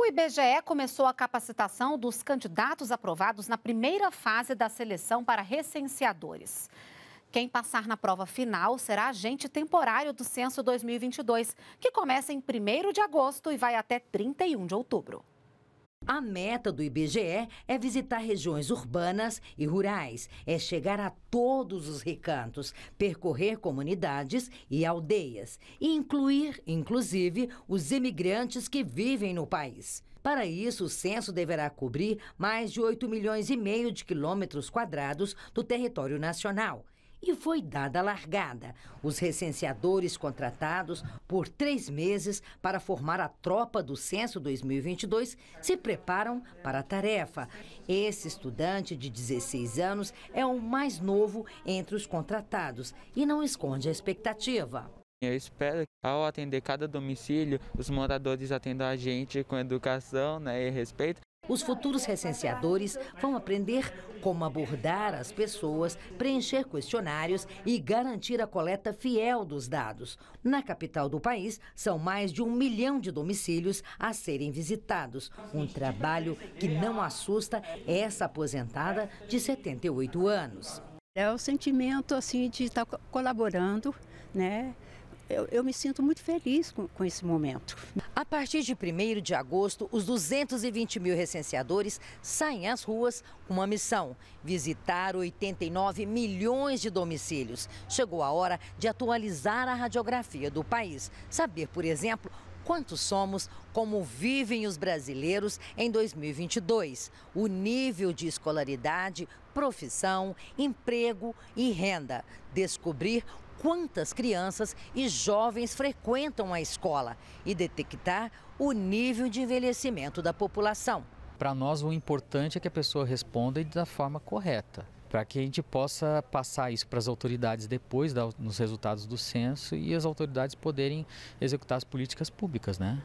O IBGE começou a capacitação dos candidatos aprovados na primeira fase da seleção para recenseadores. Quem passar na prova final será agente temporário do Censo 2022, que começa em 1 de agosto e vai até 31 de outubro. A meta do IBGE é visitar regiões urbanas e rurais, é chegar a todos os recantos, percorrer comunidades e aldeias, e incluir, inclusive, os imigrantes que vivem no país. Para isso, o censo deverá cobrir mais de 8 milhões e meio de quilômetros quadrados do território nacional e foi dada a largada. Os recenseadores contratados por três meses para formar a tropa do censo 2022 se preparam para a tarefa. Esse estudante de 16 anos é o mais novo entre os contratados e não esconde a expectativa. Eu espero que ao atender cada domicílio, os moradores atendam a gente com educação né, e respeito os futuros recenseadores vão aprender como abordar as pessoas, preencher questionários e garantir a coleta fiel dos dados. Na capital do país, são mais de um milhão de domicílios a serem visitados. Um trabalho que não assusta essa aposentada de 78 anos. É o sentimento assim de estar colaborando, né? eu, eu, me sinto muito feliz com, com esse momento. A partir de 1 de agosto, os 220 mil recenseadores saem às ruas com uma missão: visitar 89 milhões de domicílios. Chegou a hora de atualizar a radiografia do país. Saber, por exemplo, quantos somos, como vivem os brasileiros em 2022, o nível de escolaridade, profissão, emprego e renda. Descobrir quantas crianças e jovens frequentam a escola e detectar o nível de envelhecimento da população. Para nós, o importante é que a pessoa responda da forma correta, para que a gente possa passar isso para as autoridades depois, nos resultados do censo, e as autoridades poderem executar as políticas públicas, né?